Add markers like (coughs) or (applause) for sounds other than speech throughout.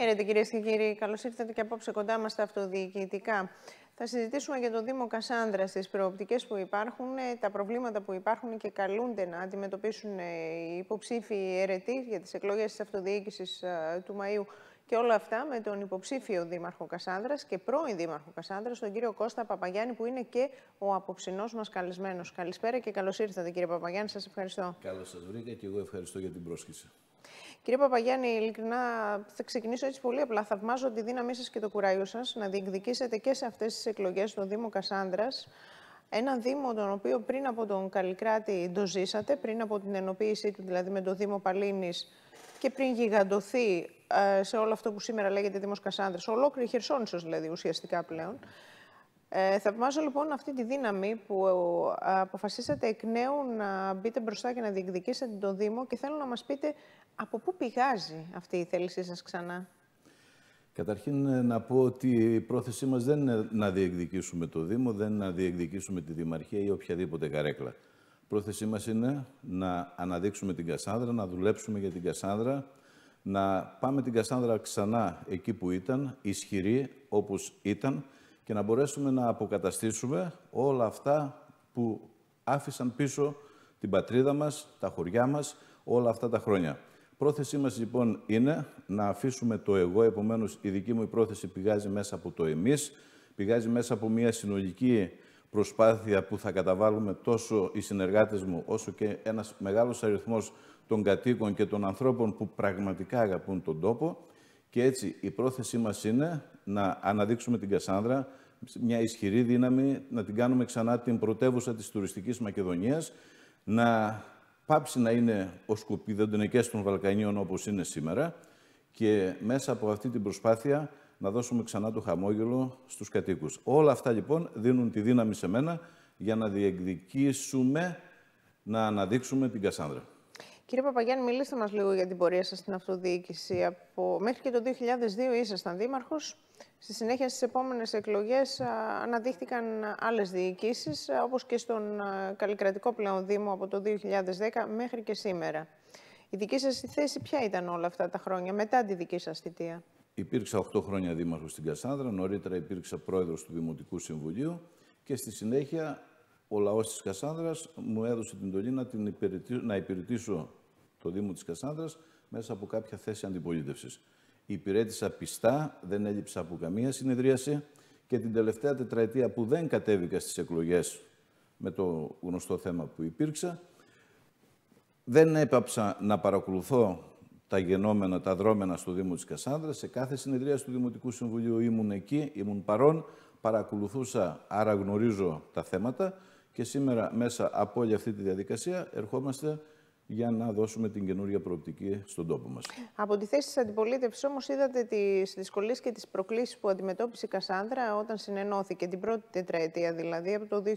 Χαίρετε κυρίες και κύριοι. Καλώς ήρθατε και απόψε κοντά μας στα αυτοδιοικητικά. Θα συζητήσουμε για τον Δήμο Κασάνδρα, τι προοπτικές που υπάρχουν, ε, τα προβλήματα που υπάρχουν και καλούνται να αντιμετωπίσουν ε, οι υποψήφοι αιρετοί για τις εκλογές της αυτοδιοίκησης ε, του Μαΐου και όλα αυτά με τον υποψήφιο Δήμαρχο Κασάνδρας και πρώην Δήμαρχο Κασάνδρας, τον κύριο Κώστα Παπαγιάννη, που είναι και ο απόψινό μας καλεσμένος. Καλησπέρα και καλώς ήρθατε, κύριε Παπαγιάννη. Σας ευχαριστώ. Καλώς σας βρήκα και εγώ ευχαριστώ για την πρόσκληση. Κύριε Παπαγιάννη, ειλικρινά θα ξεκινήσω έτσι πολύ απλά. Θαυμάζω τη δύναμή σας και το κουράγιο σας να διεκδικήσετε και σε αυτές τις εκλογές στο Δήμο Κασάνδρας. Ένα Δήμο, τον οποίο πριν από τον Καλλικράτη το ζήσατε, πριν από την ενοποίησή του δηλαδή με τον Δήμο Παλίνης και πριν γιγαντωθεί ε, σε όλο αυτό που σήμερα λέγεται Δήμος Κασάνδρας, ολόκληρη Χερσόνησος δηλαδή ουσιαστικά πλέον. Ε, θαυμάζω λοιπόν αυτή τη δύναμη που ε, αποφασίσατε εκ νέου να μπείτε μπροστά και να διεκδικήσετε τον Δήμο και θέλω να μας πείτε από πού πηγάζει αυτή η θέλησή σας ξανά? Καταρχήν ε, να πω ότι η πρόθεσή μας δεν είναι να διεκδικήσουμε το Δήμο, δεν είναι να διεκδικήσουμε τη Δημαρχία ή οποιαδήποτε καρέκλα. Η οποιαδηποτε καρεκλα προθεση μας είναι να αναδείξουμε την Κασάνδρα, να δουλέψουμε για την Κασάνδρα, να πάμε την Κασάνδρα ξανά εκεί που ήταν, ισχυρή όπως ήταν και να μπορέσουμε να αποκαταστήσουμε όλα αυτά που άφησαν πίσω την πατρίδα μας, τα χωριά μας όλα αυτά τα χρόνια. Πρόθεσή μας λοιπόν είναι να αφήσουμε το εγώ, επομένως η δική μου η πρόθεση πηγάζει μέσα από το εμείς, πηγάζει μέσα από μια συνολική προσπάθεια που θα καταβάλουμε τόσο οι συνεργάτες μου, όσο και ένας μεγάλος αριθμός των κατοίκων και των ανθρώπων που πραγματικά αγαπούν τον τόπο. Και έτσι η πρόθεσή μας είναι να αναδείξουμε την Κασάνδρα, μια ισχυρή δύναμη, να την κάνουμε ξανά την πρωτεύουσα της τουριστικής Μακεδονίας, να πάψει να είναι ο σκουπιδεντονικές των Βαλκανίων όπως είναι σήμερα και μέσα από αυτή την προσπάθεια να δώσουμε ξανά το χαμόγελο στους κατοίκους. Όλα αυτά λοιπόν δίνουν τη δύναμη σε μένα για να διεκδικήσουμε να αναδείξουμε την Κασάνδρα. Κύριε Παπαγιάννη, μιλήστε μας λίγο για την πορεία σας στην αυτοδιοίκηση. Από... Μέχρι και το 2002 ήσασταν δήμαρχος. Στη συνέχεια στις επόμενες εκλογές αναδείχθηκαν άλλες διοικήσεις, όπως και στον καλλικρατικό πλέον Δήμο από το 2010 μέχρι και σήμερα. Η δική σας θέση ποια ήταν όλα αυτά τα χρόνια μετά τη δική σας θητεία. Υπήρξα 8 χρόνια δήμαρχος στην Κασάνδρα, νωρίτερα υπήρξα πρόεδρος του Δημοτικού Συμβουλίου και στη συνέχεια ο λαός της Κασάνδρας μου έδωσε την τολή την υπηρετήσω, να υπηρετήσω το Δήμο της Κασάνδρας μέσα από κάποια θέση αντιπολίτευσης. Υπηρέτησα πιστά, δεν έλειψα από καμία συνεδρίαση και την τελευταία τετραετία που δεν κατέβηκα στις εκλογές με το γνωστό θέμα που υπήρξα, δεν έπαψα να παρακολουθώ τα γενόμενα, τα δρόμενα στο Δήμο της Κασάνδρας. Σε κάθε συνεδρία του Δημοτικού Συμβουλίου ήμουν εκεί, ήμουν παρόν, παρακολουθούσα, άρα γνωρίζω τα θέματα και σήμερα μέσα από όλη αυτή τη διαδικασία ερχόμαστε για να δώσουμε την καινούργια προοπτική στον τόπο μας. Από τη θέση της αντιπολίτευσης όμως είδατε τις δυσκολίες και τις προκλήσεις που αντιμετώπισε η Κασάνδρα όταν συνενώθηκε την πρώτη τετραετία δηλαδή από το 2010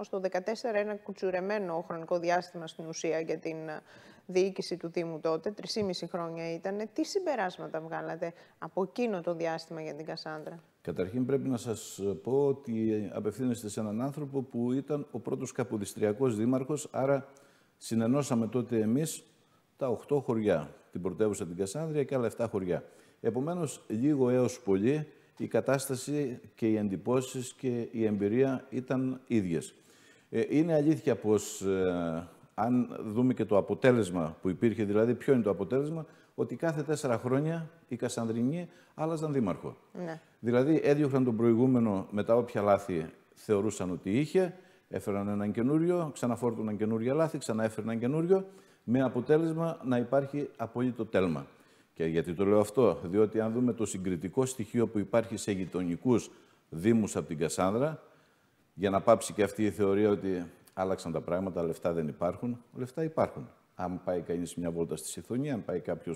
ως το 2014 ένα κουτσουρεμένο χρονικό διάστημα στην ουσία για την ε, διοίκηση του Δήμου τότε, 3,5 χρόνια ήταν. Τι συμπεράσματα βγάλατε από εκείνο το διάστημα για την Κασάνδρα. Καταρχήν πρέπει να σας ε, πω ότι απευθύνεστε σε έναν άνθρωπο που ήταν ο πρώτος καποδιστριακός δήμαρχος, άρα Συνενώσαμε τότε εμείς τα 8 χωριά, την πρωτεύουσα την Κασάνδρια και άλλα 7 χωριά. Επομένως, λίγο έως πολύ, η κατάσταση και οι εντυπώσεις και η εμπειρία ήταν ίδιες. Ε, είναι αλήθεια πως, ε, αν δούμε και το αποτέλεσμα που υπήρχε, δηλαδή ποιο είναι το αποτέλεσμα, ότι κάθε τέσσερα χρόνια οι Κασανδρινοί άλλαζαν δήμαρχο. Ναι. Δηλαδή έδιωχναν τον προηγούμενο μετά όποια λάθη θεωρούσαν ότι είχε, Έφεραν έναν καινούριο, ξαναφόρτωναν καινούργια λάθη, ξαναέφεραν καινούριο, με αποτέλεσμα να υπάρχει απόλυτο τέλμα. Και γιατί το λέω αυτό, διότι αν δούμε το συγκριτικό στοιχείο που υπάρχει σε γειτονικούς Δήμους από την Κασάνδρα, για να πάψει και αυτή η θεωρία ότι άλλαξαν τα πράγματα, λεφτά δεν υπάρχουν. Λεφτά υπάρχουν. Αν πάει κανείς μια βόλτα στη Σιθωνία, αν πάει κάποιος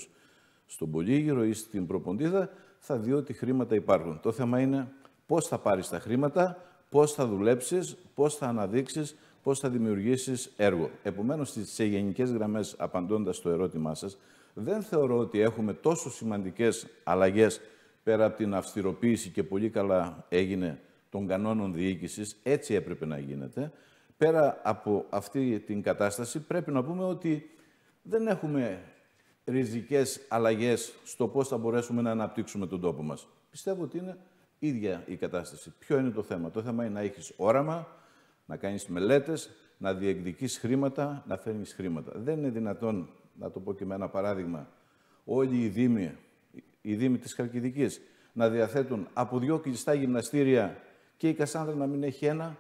στον Πολύγυρο ή στην Προποντίδα, θα δει ότι χρήματα υπάρχουν. Το θέμα είναι πώς θα πάρεις τα χρήματα, πώς θα δουλέψεις, πώς θα αναδείξεις, πώς θα δημιουργήσεις έργο. Επομένως, σε γενικές γραμμές, απαντώντας στο ερώτημά σας, δεν θεωρώ ότι έχουμε τόσο σημαντικές αλλαγές πέρα από την αυστηροποίηση και πολύ καλά έγινε των κανόνων διοίκησης, έτσι έπρεπε να γίνεται. Πέρα από αυτή την κατάσταση πρέπει να πούμε ότι δεν έχουμε ριζικές αλλαγές στο πώς θα μπορέσουμε να αναπτύξουμε τον τόπο μας. Πιστεύω ότι είναι ίδια η κατάσταση. Ποιο είναι το θέμα. Το θέμα είναι να έχεις όραμα, να κάνεις μελέτες, να διεκδικείς χρήματα, να φέρνεις χρήματα. Δεν είναι δυνατόν, να το πω και με ένα παράδειγμα, όλοι οι δήμοι, οι δήμοι της Χαλκιδικής, να διαθέτουν από δυο κλειστά γυμναστήρια και η Κασάνδρα να μην έχει ένα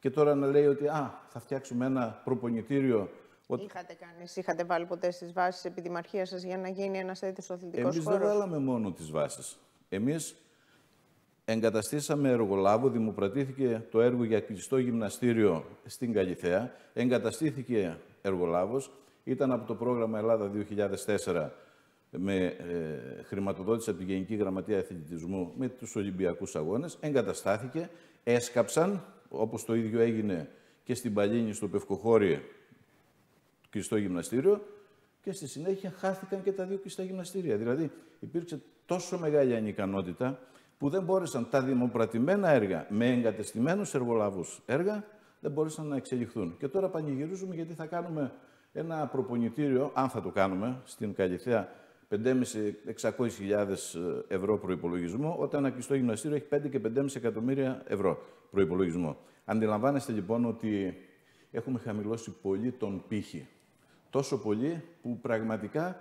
και τώρα να λέει ότι α, θα φτιάξουμε ένα προπονητήριο Είχατε κάνει, είχατε βάλει ποτέ στις βάσεις επί σας για να γίνει ένας τέτοιος αθλητικός χώρο. Εμείς δεν βάλαμε μόνο τις βάσεις. Εμείς Εγκαταστήσαμε εργολάβο, δημοπρατήθηκε το έργο για κλειστό γυμναστήριο στην Καλιθέα, εγκαταστήθηκε εργολάβος, ήταν από το πρόγραμμα Ελλάδα 2004 με ε, χρηματοδότηση από την Γενική Γραμματεία Αθλητισμού με τους Ολυμπιακούς Αγώνες, εγκαταστάθηκε, έσκαψαν, όπως το ίδιο έγινε και στην Παλίνη, στο Πευκοχώρι, κλειστό γυμναστήριο, και στη συνέχεια χάθηκαν και τα δύο κλειστά γυμναστήρια. Δηλαδή υπήρξε τόσο μεγάλη ανικανότητα που δεν μπόρεσαν τα δημοπρατημένα έργα με εγκατεστημένους εργολαβούς έργα δεν μπόρεσαν να εξελιχθούν. Και τώρα πανηγυρίζουμε γιατί θα κάνουμε ένα προπονητήριο, αν θα το κάνουμε, στην Καλυθέα ε, ευρώ προπολογισμό, όταν ένα κλειστό γυμναστήριο έχει 5 και 5,5 εκατομμύρια ευρώ προπολογισμό. Αντιλαμβάνεστε λοιπόν ότι έχουμε χαμηλώσει πολύ τον πύχη. Τόσο πολύ που πραγματικά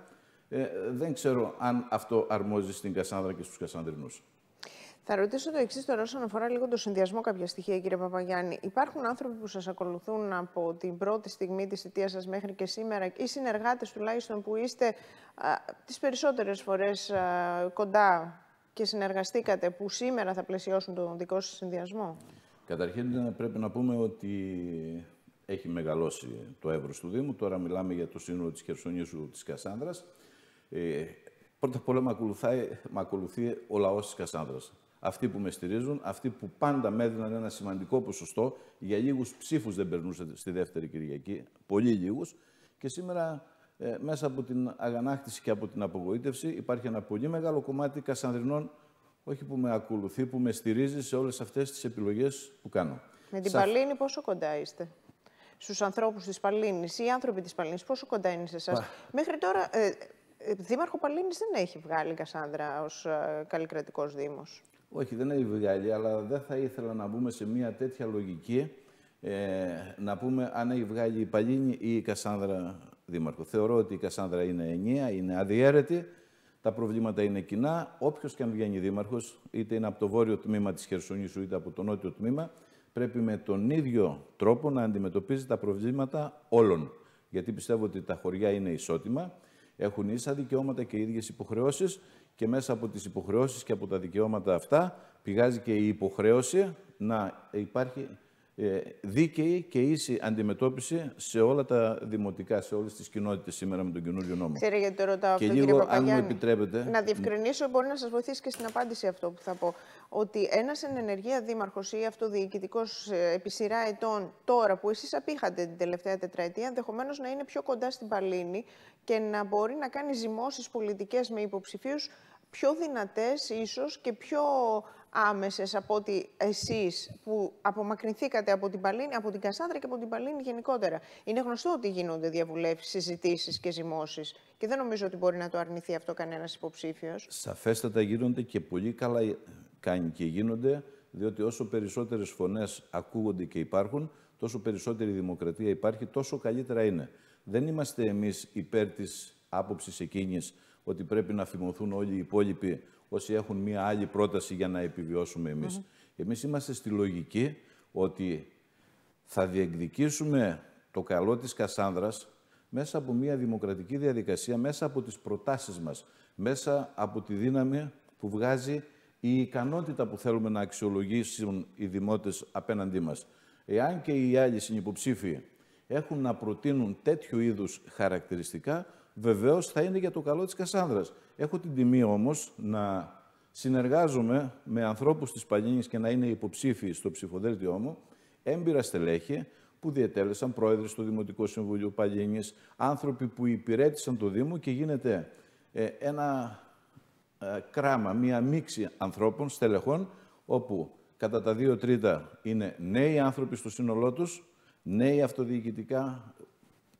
ε, δεν ξέρω αν αυτό αρμόζει στην Κασάνδρα και στους Κασάνδρινους. Θα ρωτήσω το εξής τώρα όσον αφορά λίγο το συνδυασμό κάποια στοιχεία, κύριε Παπαγιάννη. Υπάρχουν άνθρωποι που σας ακολουθούν από την πρώτη στιγμή της θητείας σας μέχρι και σήμερα, ή συνεργάτες τουλάχιστον που είστε τις περισσότερες φορές κοντά και συνεργαστήκατε, που σήμερα θα πλαισιώσουν τον δικό σας συνδυασμό. Καταρχήν ε, πρέπει να πούμε ότι έχει μεγαλώσει το εύρος του Δήμου. Τώρα μιλάμε για το σύνολο της Χερσονήσου της Κασάνδρας. Ε, πρώτα απ' όλα με ακολουθεί, ο λαός της Κασάνδρας αυτοί που με στηρίζουν, αυτοί που πάντα με έδιναν ένα σημαντικό ποσοστό. Για λίγους ψήφους δεν περνούσε στη δεύτερη Κυριακή, πολύ λίγους. Και σήμερα, ε, μέσα από την αγανάκτηση και από την απογοήτευση, υπάρχει ένα πολύ μεγάλο κομμάτι κασανδρινών, όχι που με ακολουθεί, που με στηρίζει σε όλες αυτές τις επιλογές που κάνω. Με την Σα... Παλίνη, πόσο κοντά είστε στους ανθρώπους της Παλίνης, οι άνθρωποι της Παλίνης, πόσο κοντά είναι σε εσάς. Μέχρι τώρα, ε, ε Δήμαρχο Παλίνης δεν έχει βγάλει Κασάνδρα ως ε, καλλικρατικό Δήμος. Όχι, δεν είναι βγάλει, αλλά δεν θα ήθελα να μπούμε σε μια τέτοια λογική ε, να πούμε αν έχει βγάλει η Παλίνη ή η Κασάνδρα Δήμαρχο. Θεωρώ ότι η Κασάνδρα είναι ενιαία, είναι αδιέρετη, τα προβλήματα είναι κοινά. Όποιος και αν βγαίνει δήμαρχος, είτε είναι από το βόρειο τμήμα της Χερσονήσου είτε από το νότιο τμήμα, πρέπει με τον ίδιο τρόπο να αντιμετωπίζει τα προβλήματα όλων. Γιατί πιστεύω ότι τα χωριά είναι ισότιμα, έχουν ίσα δικαιώματα και ίδιες υποχρεώσεις και μέσα από τις υποχρεώσεις και από τα δικαιώματα αυτά πηγάζει και η υποχρέωση να υπάρχει ε, δίκαιη και ίση αντιμετώπιση σε όλα τα δημοτικά, σε όλες τις κοινότητες σήμερα με τον καινούριο νόμο. Ξέρετε γιατί το ρωτάω και αυτό, λίγο, αν μου επιτρέπετε... Να ναι. διευκρινίσω, μπορεί να σας βοηθήσει και στην απάντηση αυτό που θα πω, ότι ένας εν ενεργεία δήμαρχος ή αυτοδιοικητικός ε, επί σειρά ετών τώρα που εσείς απήχατε την τελευταία τετραετία, ενδεχομένως να είναι πιο κοντά στην Παλίνη και να μπορεί να κάνει ζυμώσεις πολιτικές με υποψηφίους πιο δυνατές ίσως και πιο άμεσες από ότι εσείς που απομακρυνθήκατε από την, Παλίνη, από την Κασάνδρα και από την Παλίνη γενικότερα. Είναι γνωστό ότι γίνονται διαβουλεύσεις, συζητήσεις και ζυμώσεις και δεν νομίζω ότι μπορεί να το αρνηθεί αυτό κανένας υποψήφιος. Σαφέστατα γίνονται και πολύ καλά κάνει και γίνονται, διότι όσο περισσότερες φωνές ακούγονται και υπάρχουν, τόσο περισσότερη δημοκρατία υπάρχει, τόσο καλύτερα είναι. Δεν είμαστε εμείς υπέρ της άποψης εκείνης ότι πρέπει να θυμωθούν όλοι οι υπόλοιποι όσοι έχουν μία άλλη πρόταση για να επιβιώσουμε εμείς. Εμείς είμαστε στη λογική ότι θα διεκδικήσουμε το καλό της Κασάνδρας μέσα από μία δημοκρατική διαδικασία, μέσα από τις προτάσεις μας, μέσα από τη δύναμη που βγάζει η ικανότητα που θέλουμε να αξιολογήσουν οι δημότες απέναντί μας. Εάν και οι άλλοι συνυποψήφοι έχουν να προτείνουν τέτοιου είδους χαρακτηριστικά, Βεβαίως θα είναι για το καλό της Κασάνδρας. Έχω την τιμή όμως να συνεργάζομαι με ανθρώπους της Πανίνη και να είναι υποψήφιοι στο ψηφοδέλτιό μου, έμπειρα στελέχη που διετέλεσαν πρόεδροι του Δημοτικού Συμβουλίου Πανίνη, άνθρωποι που υπηρέτησαν το Δήμο και γίνεται ε, ένα ε, κράμα, μία μίξη ανθρώπων, στελεχών, όπου κατά τα δύο τρίτα είναι νέοι άνθρωποι στο σύνολό τους, νέοι αυτοδιοικητικά,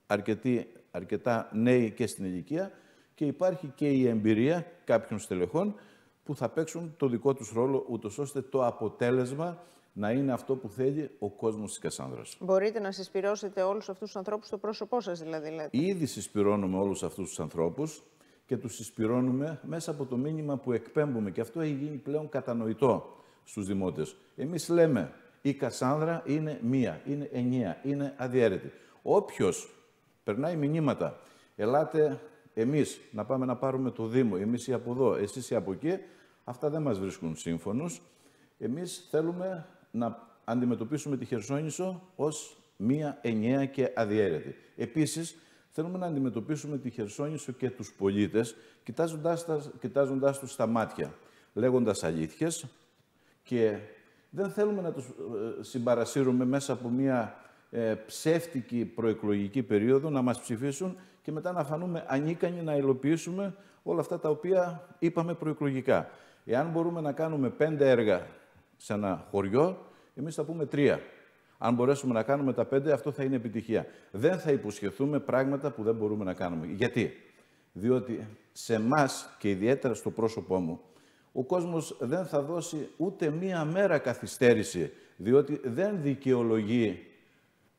αρκετοί αρκετά νέοι και στην ηλικία και υπάρχει και η εμπειρία κάποιων στελεχών που θα παίξουν το δικό τους ρόλο, ούτως ώστε το αποτέλεσμα να είναι αυτό που θέλει ο κόσμος της Κασάνδρας. Μπορείτε να συσπυρώσετε όλους αυτούς τους ανθρώπους στο πρόσωπό σας δηλαδή. Λέτε. Ήδη συσπυρώνουμε όλους αυτούς τους ανθρώπους και τους συσπυρώνουμε μέσα από το μήνυμα που εκπέμπουμε και αυτό έχει γίνει πλέον κατανοητό στους δημότες. Εμείς λέμε η Κασάνδρα είναι μία, είναι ενιαία, είναι αδιαίρετη. Όποιος Περνάει μηνύματα. Ελάτε εμείς να πάμε να πάρουμε το Δήμο, Εμείς ή από εδώ, εσείς ή από εκεί. Αυτά δεν μας βρίσκουν σύμφωνους. Εμείς θέλουμε να αντιμετωπίσουμε τη Χερσόνησο ως μία ενιαία και αδιαίρετη. Επίσης, θέλουμε να αντιμετωπίσουμε τη Χερσόνησο και τους πολίτες, κοιτάζοντάς τους στα μάτια, λέγοντας αλήθειες και δεν θέλουμε να τους ε, συμπαρασύρουμε μέσα από μία ε, ψεύτικη προεκλογική περίοδο, να μας ψηφίσουν και μετά να φανούμε ανίκανοι να υλοποιήσουμε όλα αυτά τα οποία είπαμε προεκλογικά. Εάν μπορούμε να κάνουμε πέντε έργα σε ένα χωριό, εμείς θα πούμε τρία. Αν μπορέσουμε να κάνουμε τα πέντε, αυτό θα είναι επιτυχία. Δεν θα υποσχεθούμε πράγματα που δεν μπορούμε να κάνουμε. Γιατί? Διότι σε εμά και ιδιαίτερα στο πρόσωπό μου, ο κόσμος δεν θα δώσει ούτε μία μέρα καθυστέρηση, διότι δεν δικαιολογεί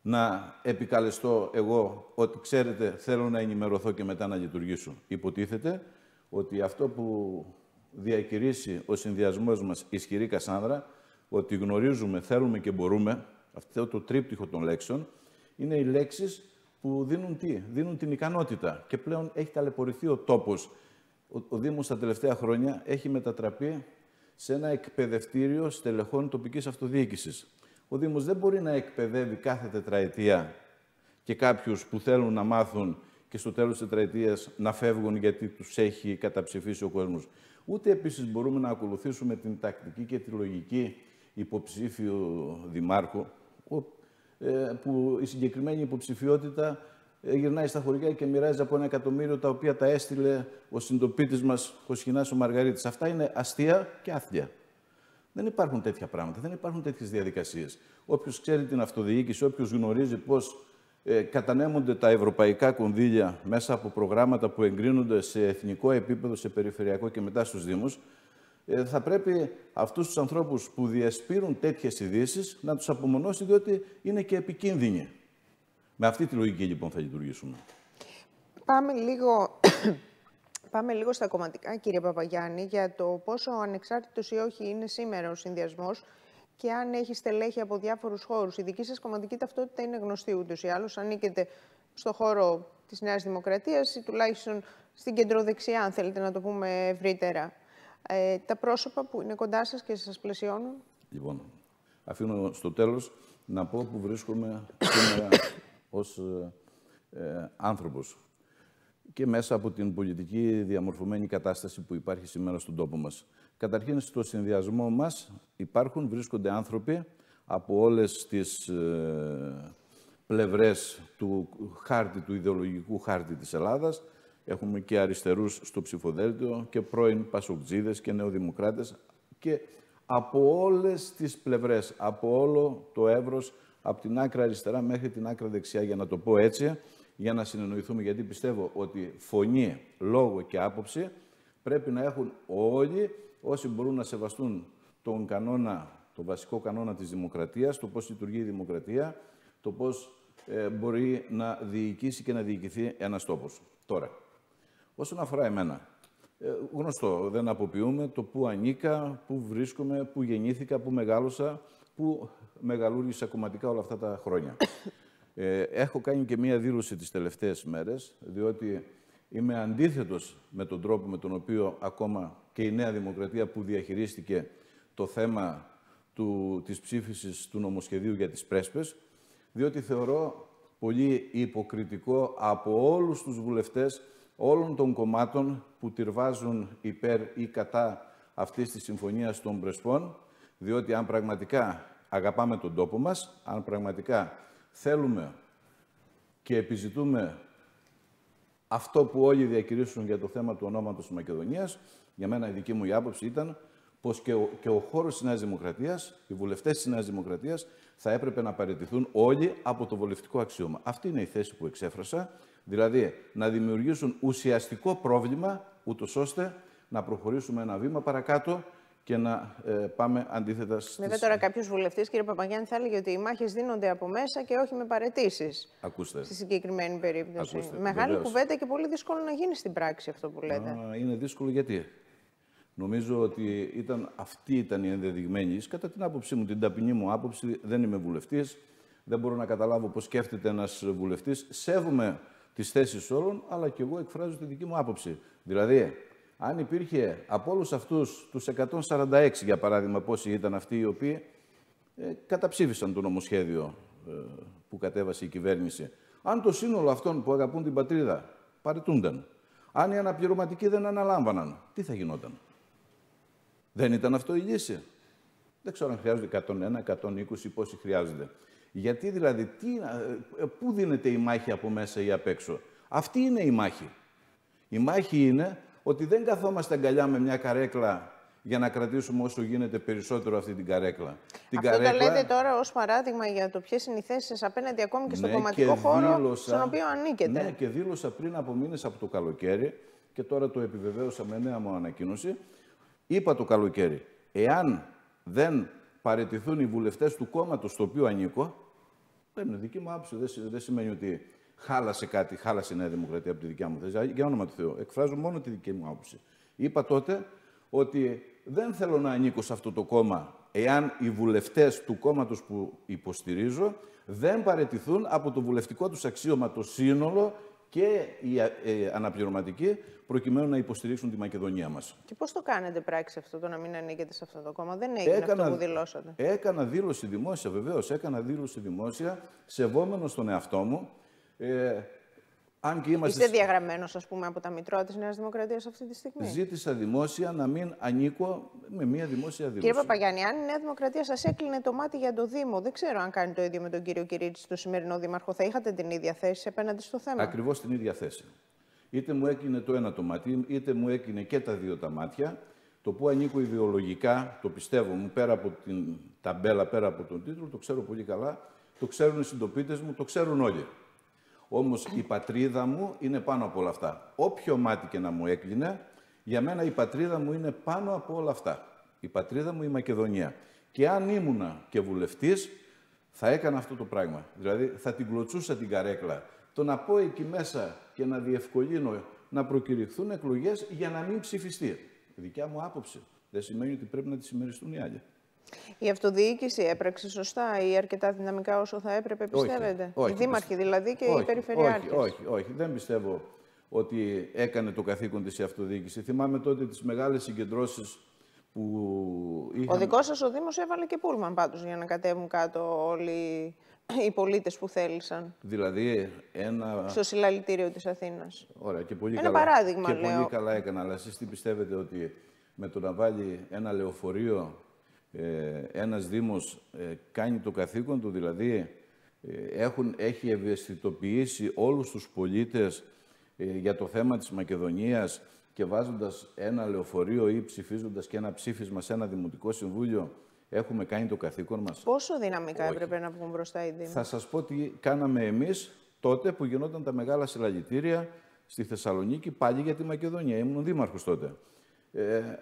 να επικαλεστώ εγώ ότι ξέρετε θέλω να ενημερωθώ και μετά να λειτουργήσω. Υποτίθεται ότι αυτό που διακηρύσει ο συνδυασμός μας ισχυρή Κασάνδρα, ότι γνωρίζουμε, θέλουμε και μπορούμε, αυτό το τρίπτυχο των λέξεων, είναι οι λέξεις που δίνουν τι, δίνουν την ικανότητα. Και πλέον έχει ταλαιπωρηθεί ο τόπος. Ο, ο Δήμος τα τελευταία χρόνια έχει μετατραπεί σε ένα εκπαιδευτήριο στελεχών τοπικής αυτοδιοίκησης. Ο Δήμος δεν μπορεί να εκπαιδεύει κάθε τετραετία και κάποιους που θέλουν να μάθουν και στο τέλος της τετραετίας να φεύγουν γιατί τους έχει καταψηφίσει ο κόσμος. Ούτε επίσης μπορούμε να ακολουθήσουμε την τακτική και τη λογική υποψήφιου δημάρχου ε, που η συγκεκριμένη υποψηφιότητα ε, γυρνάει στα χωριά και μοιράζει από ένα εκατομμύριο τα οποία τα έστειλε ο συντοπίτης μας Κοσχινάς ο Μαργαρίτης. Αυτά είναι αστεία και άθλια. Δεν υπάρχουν τέτοια πράγματα, δεν υπάρχουν τέτοιες διαδικασίες. Όποιος ξέρει την αυτοδιοίκηση, όποιος γνωρίζει πώς ε, κατανέμονται τα ευρωπαϊκά κονδύλια μέσα από προγράμματα που εγκρίνονται σε εθνικό επίπεδο, σε περιφερειακό και μετά στους Δήμους, ε, θα πρέπει αυτούς τους ανθρώπους που διασπείρουν τέτοιες ειδήσει να τους απομονώσει, διότι είναι και επικίνδυνοι. Με αυτή τη λογική λοιπόν θα λειτουργήσουμε. Πάμε λίγο Πάμε λίγο στα κομματικά, κύριε Παπαγιάννη, για το πόσο ανεξάρτητος ή όχι είναι σήμερα ο συνδυασμός και αν έχει στελέχη από διάφορους χώρους. Η δική σας κομματική ταυτότητα είναι γνωστή ούτως ή άλλως. Ανήκετε στο χώρο της Νέας Δημοκρατίας ή τουλάχιστον στην κεντροδεξιά, αν θέλετε να το πούμε ευρύτερα. Ε, τα πρόσωπα που είναι κοντά σας και σας πλαισιώνουν. Λοιπόν, αφήνω στο τέλος να πω που βρίσκομαι (coughs) σήμερα ως ε, ε άνθρωπος και μέσα από την πολιτική διαμορφωμένη κατάσταση που υπάρχει σήμερα στον τόπο μας. Καταρχήν, στο συνδυασμό μας υπάρχουν, βρίσκονται άνθρωποι από όλες τις ε, πλευρές του χάρτη, του ιδεολογικού χάρτη της Ελλάδας. Έχουμε και αριστερούς στο ψηφοδέλτιο και πρώην Πασοκτζίδες και νεοδημοκράτες και από όλες τις πλευρές, από όλο το εύρος, από την άκρα αριστερά μέχρι την άκρα δεξιά, για να το πω έτσι, για να συνεννοηθούμε, γιατί πιστεύω ότι φωνή, λόγο και άποψη πρέπει να έχουν όλοι όσοι μπορούν να σεβαστούν τον κανόνα, τον βασικό κανόνα της δημοκρατίας, το πώς λειτουργεί η δημοκρατία, το πώς ε, μπορεί να διοικήσει και να διοικηθεί ένας τόπος. Τώρα, όσον αφορά εμένα, ε, γνωστό, δεν αποποιούμε το πού ανήκα, πού βρίσκομαι, πού γεννήθηκα, πού μεγάλωσα, πού μεγαλούργησα κομματικά όλα αυτά τα χρόνια. Ε, έχω κάνει και μία δήλωση τις τελευταίες μέρες, διότι είμαι αντίθετος με τον τρόπο με τον οποίο ακόμα και η Νέα Δημοκρατία που διαχειρίστηκε το θέμα του, της ψήφισης του νομοσχεδίου για τις πρέσπες, διότι θεωρώ πολύ υποκριτικό από όλους τους βουλευτές όλων των κομμάτων που τυρβάζουν υπέρ ή κατά αυτής της συμφωνίας των Πρεσπών, διότι αν πραγματικά αγαπάμε τον τόπο μας, αν πραγματικά θέλουμε και επιζητούμε αυτό που όλοι διακηρύσουν για το θέμα του ονόματος της Μακεδονίας, για μένα η δική μου άποψη ήταν πως και ο, και ο χώρος της Νέας Δημοκρατίας, οι βουλευτές της Νέας Δημοκρατίας, θα έπρεπε να παραιτηθούν όλοι από το βολευτικό αξίωμα. Αυτή είναι η θέση που εξέφρασα, δηλαδή να δημιουργήσουν ουσιαστικό πρόβλημα, ούτως ώστε να προχωρήσουμε ένα βήμα παρακάτω και να ε, πάμε αντίθετα στις... Βέβαια τώρα κάποιος βουλευτής, κύριε Παπαγιάννη, θα έλεγε ότι οι μάχες δίνονται από μέσα και όχι με παρετήσεις Ακούστε. Στη συγκεκριμένη περίπτωση. Ακούστε. Μεγάλη Βεβαίως. κουβέντα και πολύ δύσκολο να γίνει στην πράξη αυτό που λέτε. Α, είναι δύσκολο γιατί. Νομίζω ότι ήταν, αυτή ήταν η ενδεδειγμένη. Κατά την άποψή μου, την ταπεινή μου άποψη, δεν είμαι βουλευτής. Δεν μπορώ να καταλάβω πώς σκέφτεται ένας βουλευτής. Σέβομαι τις θέσεις όλων, αλλά και εγώ εκφράζω τη δική μου άποψη. Δηλαδή, αν υπήρχε από όλους αυτούς τους 146, για παράδειγμα, πόσοι ήταν αυτοί οι οποίοι ε, καταψήφισαν το νομοσχέδιο ε, που κατέβασε η κυβέρνηση, αν το σύνολο αυτών που αγαπούν την πατρίδα παρετούνταν, αν οι αναπληρωματικοί δεν αναλάμβαναν, τι θα γινόταν. Δεν ήταν αυτό η λύση. Δεν ξέρω αν χρειάζονται 101, 120, πόσοι χρειάζονται. Γιατί δηλαδή, τι, ε, πού δίνεται η μάχη από μέσα ή απ' έξω. Αυτή είναι η μάχη. Η μάχη είναι ότι δεν καθόμαστε αγκαλιά με μια καρέκλα για να κρατήσουμε όσο γίνεται περισσότερο αυτή την καρέκλα. Την Αυτό καρέκλα... το λέτε τώρα ως παράδειγμα για το ποιες είναι οι θέσει ακόμη και ναι, κομματικό χώρο στον οποίο ανήκετε. Ναι, και δήλωσα πριν από μήνες από το καλοκαίρι και τώρα το επιβεβαίωσα με νέα μου ανακοίνωση. Είπα το καλοκαίρι, εάν δεν παρετηθούν οι βουλευτές του κόμματος στο οποίο ανήκω, δεν είναι δική μου άποψη, δεν σημαίνει ότι χάλασε κάτι, χάλασε η Νέα Δημοκρατία από τη δικιά μου θέση. Για όνομα του Θεού, εκφράζω μόνο τη δική μου άποψη. Είπα τότε ότι δεν θέλω να ανήκω σε αυτό το κόμμα εάν οι βουλευτές του κόμματος που υποστηρίζω δεν παρετηθούν από το βουλευτικό τους αξίωμα το σύνολο και οι ε, αναπληρωματικοί προκειμένου να υποστηρίξουν τη Μακεδονία μας. Και πώς το κάνετε πράξη αυτό το να μην ανήκετε σε αυτό το κόμμα. Δεν έγινε έκανα, αυτό που δηλώσατε. Έκανα δήλωση δημόσια βεβαίως, Έκανα δήλωση δημόσια σεβόμενος στον εαυτό μου ε, αν και είμαστε... Είστε διαγραμμένος, ας πούμε, από τα Μητρώα της Νέας Δημοκρατίας αυτή τη στιγμή. Ζήτησα δημόσια να μην ανήκω με μια δημόσια δήλωση. Κύριε Παπαγιάννη, αν η Νέα Δημοκρατία σας έκλεινε το μάτι για το Δήμο, δεν ξέρω αν κάνει το ίδιο με τον κύριο Κυρίτσι, τον σημερινό Δήμαρχο, θα είχατε την ίδια θέση απέναντι στο θέμα. Ακριβώς την ίδια θέση. Είτε μου έκλεινε το ένα το μάτι, είτε μου έκλεινε και τα δύο τα μάτια. Το που ανήκω ιδεολογικά, το πιστεύω μου, πέρα από την ταμπέλα, πέρα από τον τίτλο, το ξέρω πολύ καλά. Το ξέρουν οι συντοπίτες μου, το ξέρουν όλοι. Όμως η πατρίδα μου είναι πάνω από όλα αυτά. Όποιο μάτι και να μου έκλεινε, για μένα η πατρίδα μου είναι πάνω από όλα αυτά. Η πατρίδα μου η Μακεδονία. Και αν ήμουνα και βουλευτής, θα έκανα αυτό το πράγμα. Δηλαδή θα την κλωτσούσα την καρέκλα. Το να πω εκεί μέσα και να διευκολύνω να προκηρυχθούν εκλογές για να μην ψηφιστεί. δικιά μου άποψη. Δεν σημαίνει ότι πρέπει να τη συμμεριστούν οι άλλοι. Η αυτοδιοίκηση έπραξε σωστά ή αρκετά δυναμικά όσο θα έπρεπε, πιστεύετε. Όχι, όχι, οι δήμαρχοι δηλαδή και όχι, οι περιφερειάρχες. Όχι, όχι, όχι, δεν πιστεύω ότι έκανε το καθήκον της η αυτοδιοίκηση. Θυμάμαι τότε τις μεγάλες συγκεντρώσεις που είχαν... Ο δικός σας ο Δήμος έβαλε και πούλμαν πάντως για να κατέβουν κάτω όλοι οι πολίτες που θέλησαν. Δηλαδή, ένα. Στο συλλαλητήριο της Αθήνας. Ωραία, και πολύ ένα καλά. παράδειγμα, Πολύ καλά έκανα, αλλά εσείς τι πιστεύετε ότι με το να βάλει ένα λεωφορείο ε, ένας Δήμος ε, κάνει το καθήκον του, δηλαδή ε, έχουν, έχει ευαισθητοποιήσει όλους τους πολίτες για το θέμα της Μακεδονίας και βάζοντας ένα λεωφορείο ή ψηφίζοντας και ένα ψήφισμα σε ένα Δημοτικό Συμβούλιο, έχουμε κάνει το καθήκον μας. Πόσο δυναμικά έπρεπε να βγουν μπροστά οι Δήμοι. Θα σας πω τι κάναμε εμείς τότε που γινόταν τα μεγάλα συλλαγητήρια στη Θεσσαλονίκη, πάλι για τη Μακεδονία. Ήμουν δήμαρχος τότε ε,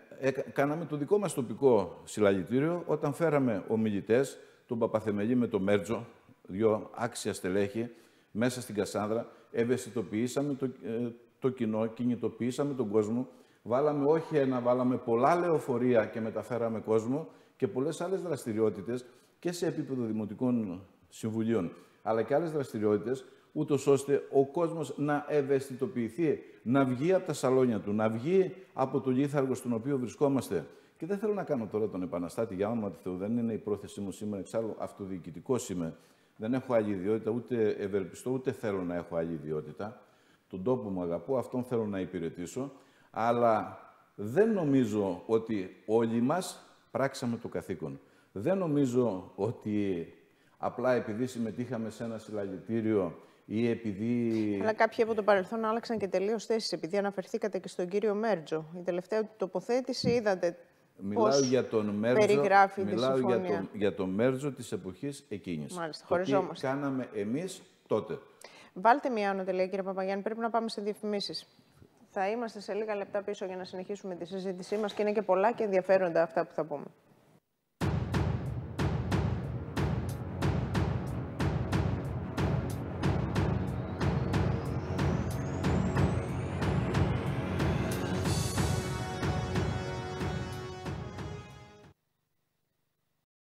κάναμε το δικό μας τοπικό συλλαγητήριο όταν φέραμε ομιλητές, τον Παπαθεμελή με τον Μέρτζο, δύο άξια στελέχη, μέσα στην Κασάνδρα, ευαισθητοποιήσαμε το, ε, το κοινό, κινητοποιήσαμε τον κόσμο, βάλαμε όχι ένα, βάλαμε πολλά λεωφορεία και μεταφέραμε κόσμο και πολλές άλλες δραστηριότητες και σε επίπεδο δημοτικών συμβουλίων, αλλά και άλλες δραστηριότητες ούτως ώστε ο κόσμος να ευαισθητοποιηθεί, να βγει από τα σαλόνια του, να βγει από το λίθαργο στον οποίο βρισκόμαστε. Και δεν θέλω να κάνω τώρα τον επαναστάτη για όνομα του Θεού, δεν είναι η πρόθεσή μου σήμερα, εξάλλου αυτοδιοικητικός είμαι. Δεν έχω άλλη ιδιότητα, ούτε ευελπιστώ, ούτε θέλω να έχω άλλη ιδιότητα. Τον τόπο μου αγαπώ, αυτόν θέλω να υπηρετήσω. Αλλά δεν νομίζω ότι όλοι μας πράξαμε το καθήκον. Δεν νομίζω ότι απλά επειδή συμμετείχαμε σε ένα συλλαγητήριο ή επειδή. Αλλά κάποιοι από το παρελθόν άλλαξαν και τελείως θέσεις. Επειδή αναφερθήκατε και στον κύριο Μέρτζο. Η τελευταία τοποθέτηση είδατε. Μιλάω για τον Μέρτζο. Περιγράφει τη συμφωνία. για τον, για τον Μέρτζο της εποχής εκείνης. Μάλιστα, χωριζόμαστε. Τι κάναμε εμείς τότε. Βάλτε μια λέει κύριε Παπαγιάννη. Πρέπει να πάμε σε διαφημίσεις. Θα είμαστε σε λίγα λεπτά πίσω για να συνεχίσουμε τη συζήτησή μας και είναι και πολλά και ενδιαφέροντα αυτά που θα πούμε.